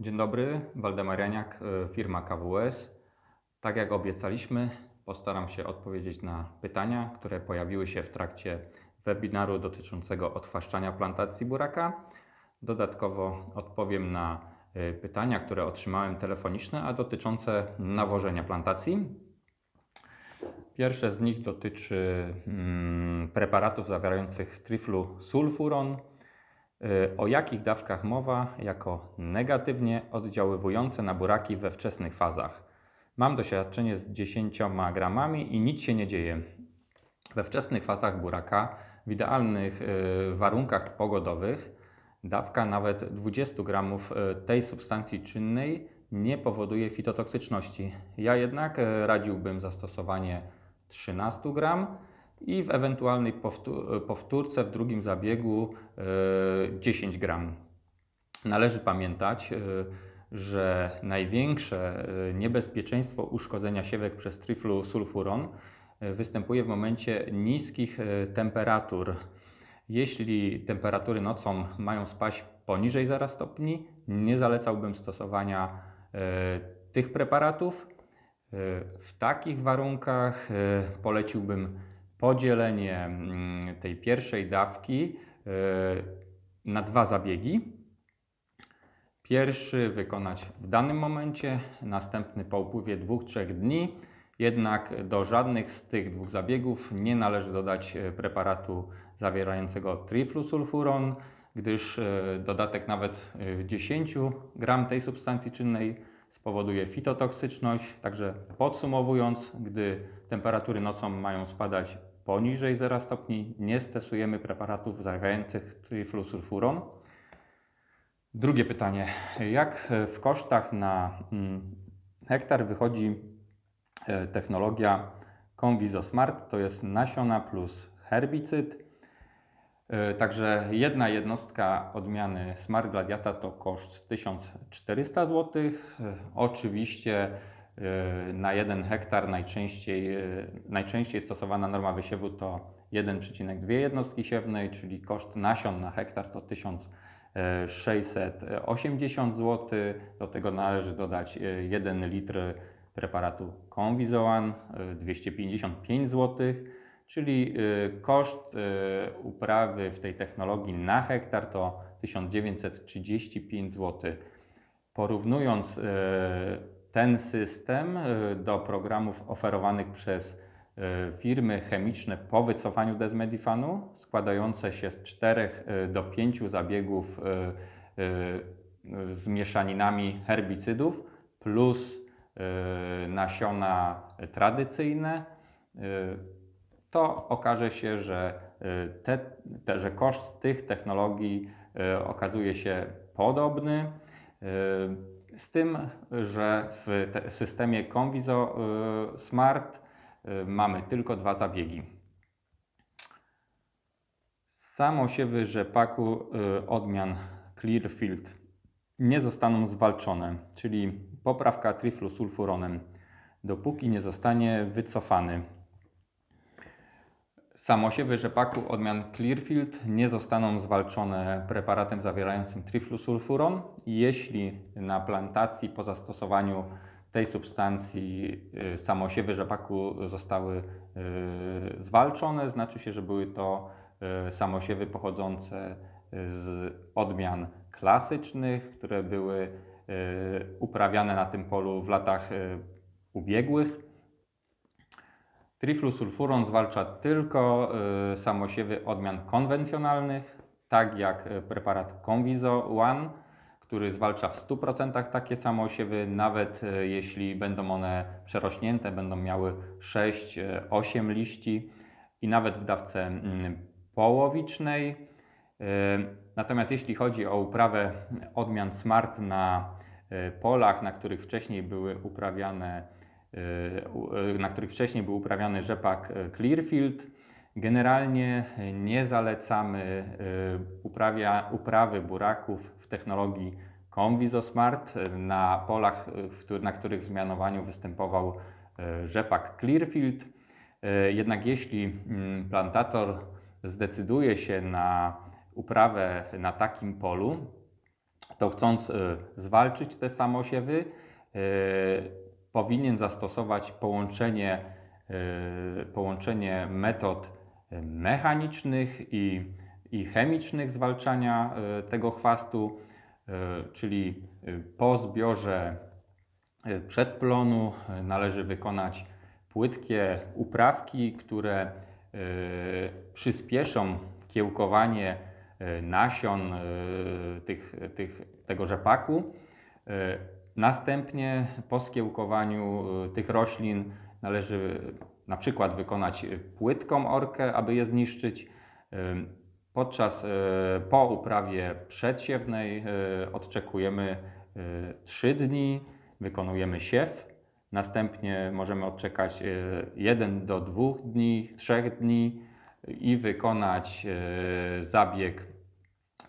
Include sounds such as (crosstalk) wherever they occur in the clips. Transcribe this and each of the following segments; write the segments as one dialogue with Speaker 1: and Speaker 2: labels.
Speaker 1: Dzień dobry, Waldemar Janiak, y, firma KWS. Tak jak obiecaliśmy, postaram się odpowiedzieć na pytania, które pojawiły się w trakcie webinaru dotyczącego odtwarzania plantacji buraka. Dodatkowo odpowiem na y, pytania, które otrzymałem telefoniczne, a dotyczące nawożenia plantacji. Pierwsze z nich dotyczy mm, preparatów zawierających triflu sulfuron E, o jakich dawkach mowa jako negatywnie oddziaływujące na buraki we wczesnych fazach. Mam doświadczenie z 10 gramami i nic się nie dzieje. We wczesnych fazach buraka, w idealnych e, warunkach pogodowych, dawka nawet 20 gramów e, tej substancji czynnej nie powoduje fitotoksyczności. Ja jednak radziłbym zastosowanie 13 gram i w ewentualnej powtórce w drugim zabiegu 10 e, gram. Należy pamiętać, e, że największe e, niebezpieczeństwo uszkodzenia siewek przez triflu-sulfuron występuje w momencie niskich temperatur. Jeśli temperatury nocą mają spaść poniżej 0 stopni, nie zalecałbym stosowania tych preparatów. W takich warunkach poleciłbym podzielenie mm, tej pierwszej dawki y, na dwa zabiegi. Pierwszy wykonać w danym momencie, następny po upływie 2-3 dni. Jednak do żadnych z tych dwóch zabiegów nie należy dodać e, preparatu zawierającego triflusulfuron, gdyż e, dodatek nawet 10 e, gram tej substancji czynnej spowoduje fitotoksyczność. Także podsumowując, gdy temperatury nocą mają spadać poniżej 0 stopni nie stosujemy preparatów zawierających triflusulfuron. Drugie pytanie. Jak w kosztach na mm, hektar wychodzi e, technologia ConvisoSmart? Smart? To jest nasiona plus herbicyd. E, także jedna jednostka odmiany Smart Gladiata to koszt 1400 zł. E, oczywiście Yy, na 1 hektar najczęściej, yy, najczęściej stosowana norma wysiewu to 1,2 jednostki siewnej, czyli koszt nasion na hektar to 1680 yy, zł. Do tego należy dodać 1 litr preparatu Convizoan 255 zł, czyli koszt uprawy w tej technologii na hektar to 1935 zł. Porównując ten system y, do programów oferowanych przez y, firmy chemiczne po wycofaniu desmedifanu, składające się z 4 y, do 5 zabiegów z mieszaninami herbicydów plus nasiona tradycyjne, to okaże się, że, te, te, że koszt tych technologii okazuje się podobny. Z tym, że w systemie Conviso y, Smart y, mamy tylko dwa zabiegi. Samosiewy rzepaku y, odmian Clearfield nie zostaną zwalczone, czyli poprawka triflusulfuronem, dopóki nie zostanie wycofany Samosiewy rzepaku odmian Clearfield nie zostaną zwalczone preparatem zawierającym triflusulfuron. Jeśli na plantacji po zastosowaniu tej substancji y, samosiewy rzepaku zostały y, zwalczone, znaczy się, że były to y, samosiewy pochodzące z odmian klasycznych, które były uprawiane na tym polu w latach ubiegłych. Triflusulfuron zwalcza tylko y, samosiewy odmian konwencjonalnych, tak jak y, preparat Conviso One, który zwalcza w 100% takie samosiewy, nawet y, jeśli będą one przerośnięte, będą miały 6-8 liści i nawet w dawce mm, połowicznej. natomiast jeśli chodzi o uprawę odmian Smart na polach, na których wcześniej były uprawiane Y, y, na których wcześniej był uprawiany rzepak y, Clearfield. Generalnie nie zalecamy uprawia, uprawy buraków w technologii Convisosmart na polach, na których w zmianowaniu występował rzepak Clearfield. Jednak jeśli mm, plantator zdecyduje się na uprawę na takim polu, to chcąc zwalczyć te samosiewy, powinien zastosować połączenie, y, połączenie metod mechanicznych i, i chemicznych zwalczania y, tego chwastu, y, czyli po zbiorze przedplonu należy wykonać płytkie uprawki, które przyspieszą kiełkowanie nasion tych, tych, tego rzepaku Następnie po skiełkowaniu y, tych roślin należy na przykład wykonać y, płytką orkę, aby je zniszczyć. Y, podczas po uprawie przedsiewnej odczekujemy 3 dni, wykonujemy siew. Następnie możemy odczekać 1 do 2 dni, 3 dni i wykonać zabieg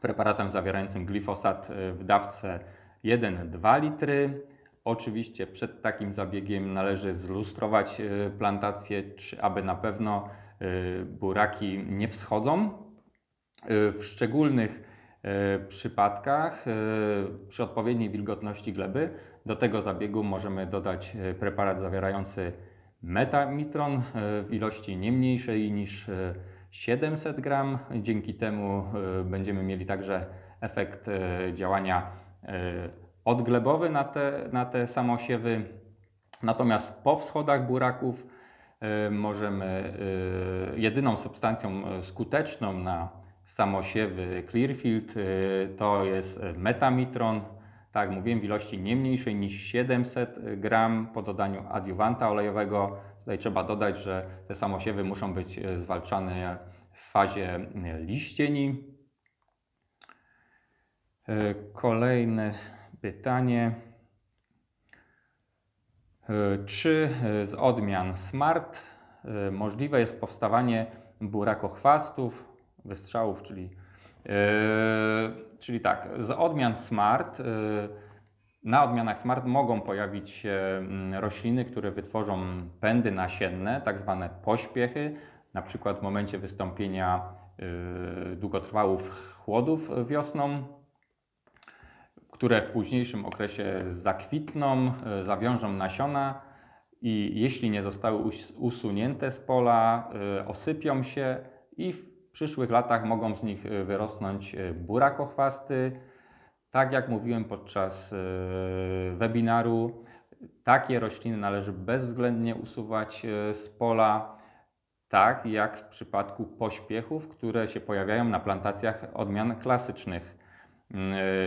Speaker 1: preparatem zawierającym glifosat w dawce 1-2 litry. Oczywiście przed takim zabiegiem należy zlustrować e, plantację, aby na pewno e, buraki nie wschodzą. E, w szczególnych przypadkach przy odpowiedniej wilgotności gleby do tego zabiegu możemy dodać preparat zawierający metamitron w ilości nie mniejszej niż 700 gram. Dzięki temu będziemy mieli także efekt działania E, odglebowy na te, na te samosiewy. Natomiast po wschodach buraków e, możemy e, jedyną substancją skuteczną na samosiewy Clearfield to jest metamitron. Tak, mówiłem w ilości nie mniejszej niż 700 gram po dodaniu adiuwanta olejowego. Tutaj trzeba dodać, że te samosiewy muszą być zwalczane w fazie liścieni. E, kolejne pytanie. E, czy e, z odmian smart możliwe jest powstawanie burakochwastów, wystrzałów, czyli, yy, czyli tak, z odmian smart, yy, na odmianach smart mogą pojawić się mm, rośliny, które wytworzą pędy nasienne, tak zwane pośpiechy, na przykład w momencie wystąpienia yy, długotrwałych chłodów wiosną które w późniejszym okresie zakwitną, e, zawiążą nasiona i jeśli nie zostały usunięte z pola, e, osypią się i w przyszłych latach mogą z nich e, wyrosnąć burakochwasty. Tak jak mówiłem podczas webinaru, takie rośliny należy bezwzględnie usuwać z pola, tak jak w przypadku pośpiechów, które się pojawiają na plantacjach odmian klasycznych. Mm,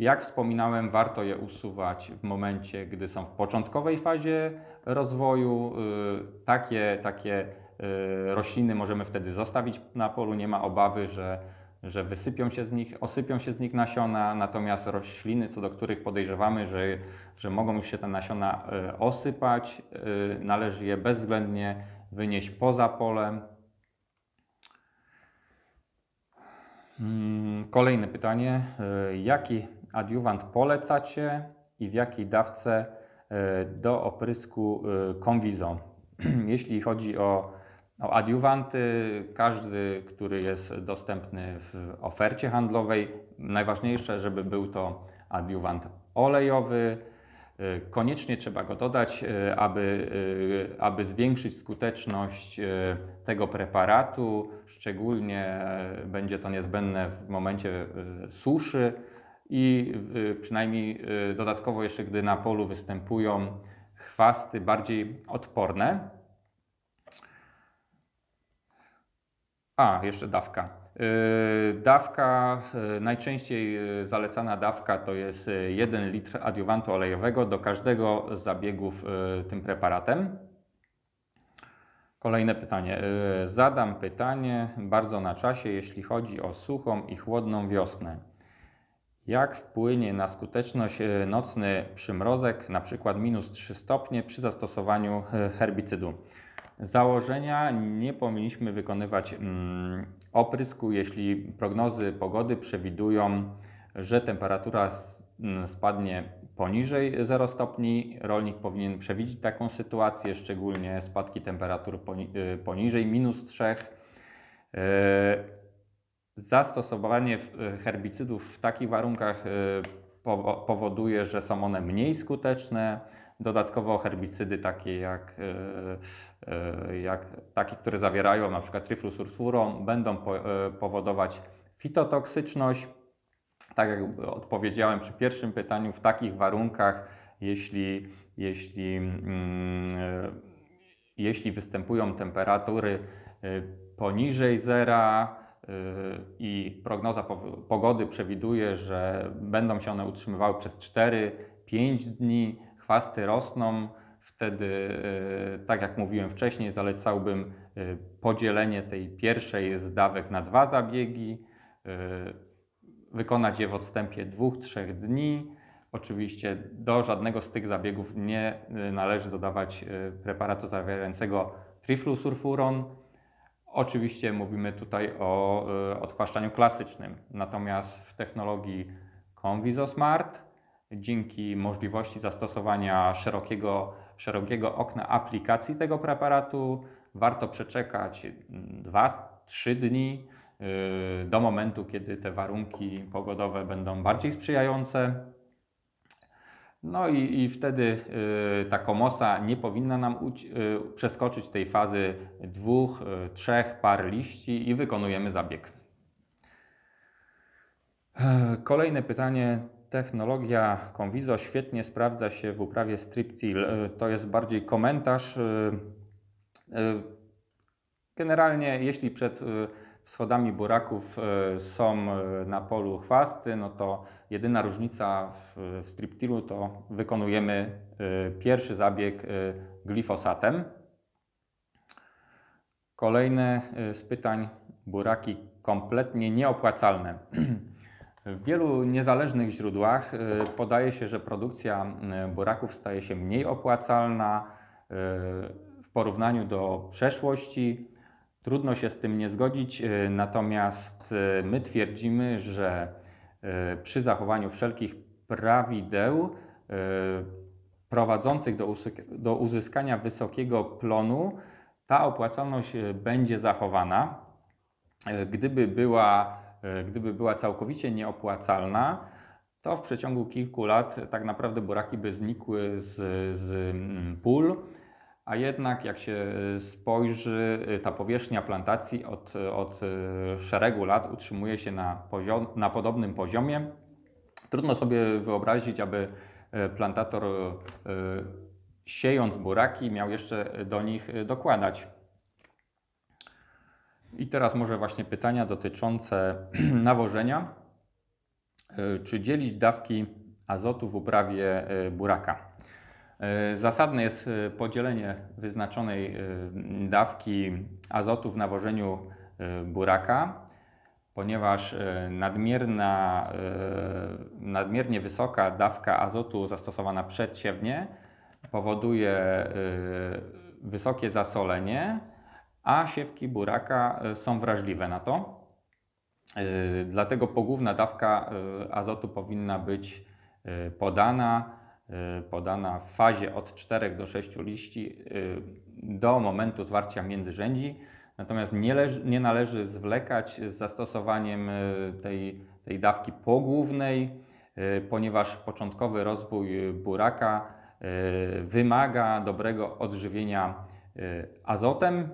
Speaker 1: jak wspominałem, warto je usuwać w momencie, gdy są w początkowej fazie rozwoju. Y, takie, takie y, rośliny możemy wtedy zostawić na polu, nie ma obawy, że, że wysypią się z nich, osypią się z nich nasiona, natomiast rośliny, co do których podejrzewamy, że, że mogą już się te nasiona y, osypać, należy je bezwzględnie wynieść poza polem. Hmm, kolejne pytanie. Jaki adiuwant polecacie i w jakiej dawce e, do oprysku e, konwizą. (clears throat) Jeśli chodzi o, o adiuwanty, każdy, który jest dostępny w ofercie handlowej, najważniejsze, żeby był to adiuwant olejowy. E, koniecznie trzeba go dodać, aby, aby zwiększyć skuteczność tego preparatu. Szczególnie będzie to niezbędne w momencie suszy i y, przynajmniej y, dodatkowo jeszcze, gdy na polu występują chwasty bardziej odporne. A, jeszcze dawka. Y, dawka, najczęściej zalecana dawka to jest 1 litr adiowantu olejowego do każdego z zabiegów tym preparatem. Kolejne pytanie. Zadam pytanie bardzo na czasie, jeśli chodzi o suchą i chłodną wiosnę jak wpłynie na skuteczność e, nocny przymrozek, na przykład minus 3 stopnie przy zastosowaniu e, herbicydu. Założenia nie powinniśmy wykonywać mm, oprysku, jeśli prognozy pogody przewidują, że temperatura spadnie poniżej 0 stopni. Rolnik powinien przewidzieć taką sytuację, szczególnie spadki temperatur e, poniżej minus 3 Zastosowanie e, herbicydów w takich warunkach e, powoduje, że są one mniej skuteczne. Dodatkowo herbicydy takie jak, e, jak takie, które zawierają np. tryflusurfurą, będą powodować fitotoksyczność. Tak jak odpowiedziałem przy pierwszym pytaniu, w takich warunkach, jeśli, jeśli, mm, jeśli występują temperatury poniżej zera, Yy, i prognoza pogody przewiduje, że będą się one utrzymywały przez 4-5 dni, chwasty rosną, wtedy, yy, tak jak mówiłem wcześniej, zalecałbym yy, podzielenie tej pierwszej z dawek na dwa zabiegi, wykonać je w odstępie 2-3 dni. Oczywiście do żadnego z tych zabiegów nie należy dodawać preparatu zawierającego triflusulfuron, Oczywiście mówimy tutaj o e, odtwarzaniu klasycznym, natomiast w technologii ConvisoSmart dzięki możliwości zastosowania szerokiego, szerokiego okna aplikacji tego preparatu warto przeczekać 2-3 dni e, do momentu, kiedy te warunki pogodowe będą bardziej sprzyjające no i, i wtedy y, ta komosa nie powinna nam y, przeskoczyć tej fazy dwóch, y, trzech par liści i wykonujemy zabieg. E, kolejne pytanie. Technologia Convizo świetnie sprawdza się w uprawie striptil. E, to jest bardziej komentarz. E, generalnie, jeśli przed wschodami buraków e, są e, na polu chwasty, no to jedyna różnica w, w striptilu to wykonujemy e, pierwszy zabieg glifosatem. Kolejne z pytań, buraki kompletnie nieopłacalne. W wielu niezależnych źródłach podaje się, że produkcja buraków staje się mniej opłacalna w porównaniu do przeszłości. Trudno się z tym nie zgodzić, y, natomiast y, my twierdzimy, że y, przy zachowaniu wszelkich prawideł prowadzących do uzyskania wysokiego plonu, ta opłacalność będzie zachowana. Gdyby była, gdyby była całkowicie nieopłacalna, to w przeciągu kilku lat tak naprawdę buraki by znikły z, z pól a jednak jak się spojrzy, y, ta powierzchnia plantacji od, y, od y, szeregu lat utrzymuje się na, poziom, na podobnym poziomie. Trudno sobie wyobrazić, aby plantator siejąc buraki miał jeszcze do nich dokładać. I teraz może właśnie pytania dotyczące (clears throat) nawożenia. Czy dzielić dawki azotu w uprawie buraka? E, zasadne jest e, podzielenie wyznaczonej e, dawki azotu w nawożeniu buraka, ponieważ nadmierna, nadmiernie wysoka dawka azotu zastosowana przedsiewnie powoduje wysokie zasolenie, a siewki buraka są wrażliwe na to. Dlatego pogłówna dawka azotu powinna być podana Y, podana w fazie od 4 do 6 liści y, do momentu zwarcia międzyrzędzi. Natomiast nie, nie należy zwlekać z zastosowaniem y, tej, tej dawki pogłównej, ponieważ początkowy rozwój buraka wymaga dobrego odżywienia azotem.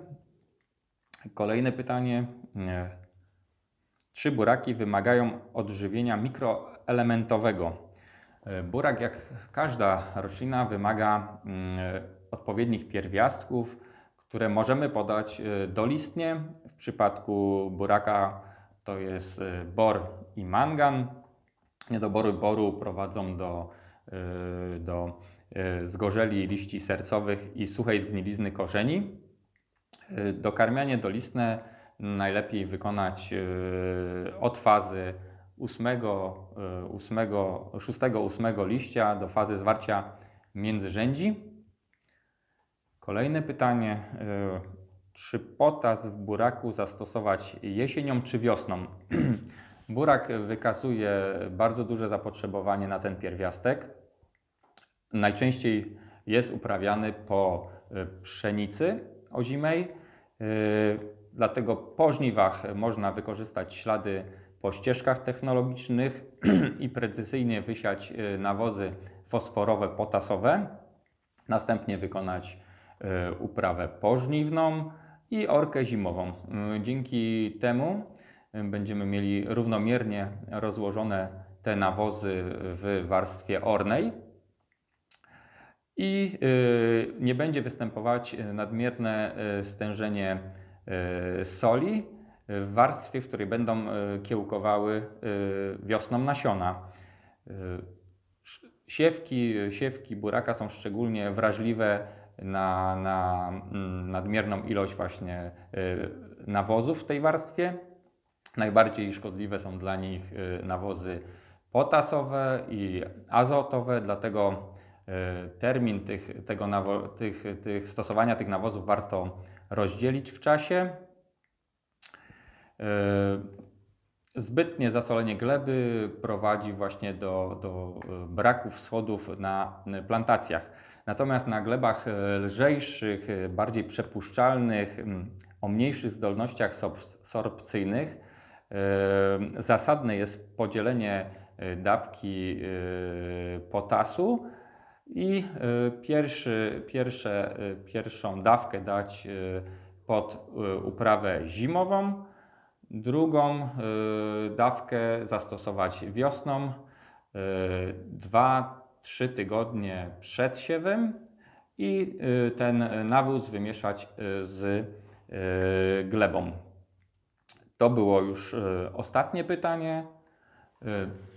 Speaker 1: Kolejne pytanie. trzy buraki wymagają odżywienia mikroelementowego? E, Burak, jak każda roślina, wymaga mm, e, odpowiednich pierwiastków, które możemy podać e, dolistnie. W przypadku buraka to jest bor i mangan. Niedobory boru prowadzą do, do zgorzeli liści sercowych i suchej zgnilizny korzeni. Dokarmianie dolistne najlepiej wykonać od fazy 8, 8, 6, 8 liścia do fazy zwarcia międzyrzędzi. Kolejne pytanie. E, czy potas w buraku zastosować jesienią czy wiosną? (clears throat) Burak wykazuje bardzo duże zapotrzebowanie na ten pierwiastek. Najczęściej jest uprawiany po e, pszenicy ozimej, e, dlatego po żniwach można wykorzystać ślady po ścieżkach technologicznych (clears throat) i precyzyjnie wysiać y, nawozy fosforowe, potasowe, następnie wykonać y, uprawę pożniwną i orkę zimową. Y, dzięki temu będziemy mieli równomiernie rozłożone te nawozy w warstwie ornej i nie będzie występować nadmierne stężenie soli, w warstwie, w której będą e, kiełkowały e, wiosną nasiona. E, siewki, siewki buraka są szczególnie wrażliwe na, na mm, nadmierną ilość właśnie nawozów w tej warstwie. Najbardziej szkodliwe są dla nich nawozy potasowe i azotowe, dlatego termin tych, tego nawo- tych, tych stosowania tych nawozów warto rozdzielić w czasie. E, zbytnie zasolenie gleby prowadzi właśnie do, do e, braków schodów na e, plantacjach. Natomiast na glebach lżejszych, bardziej przepuszczalnych, o mniejszych zdolnościach sorpcyjnych zasadne jest podzielenie dawki potasu i pierwszy, pierwsze, pierwszą dawkę dać pod uprawę zimową, Drugą y, dawkę zastosować wiosną, 2-3 y, tygodnie przed siewem i y, ten nawóz wymieszać z glebą. To było już ostatnie pytanie.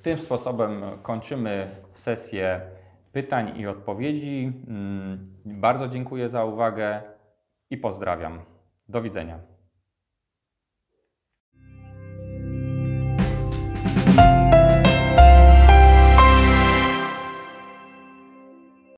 Speaker 1: Tym sposobem kończymy sesję pytań i odpowiedzi. Mm, bardzo dziękuję za uwagę i pozdrawiam. Do widzenia.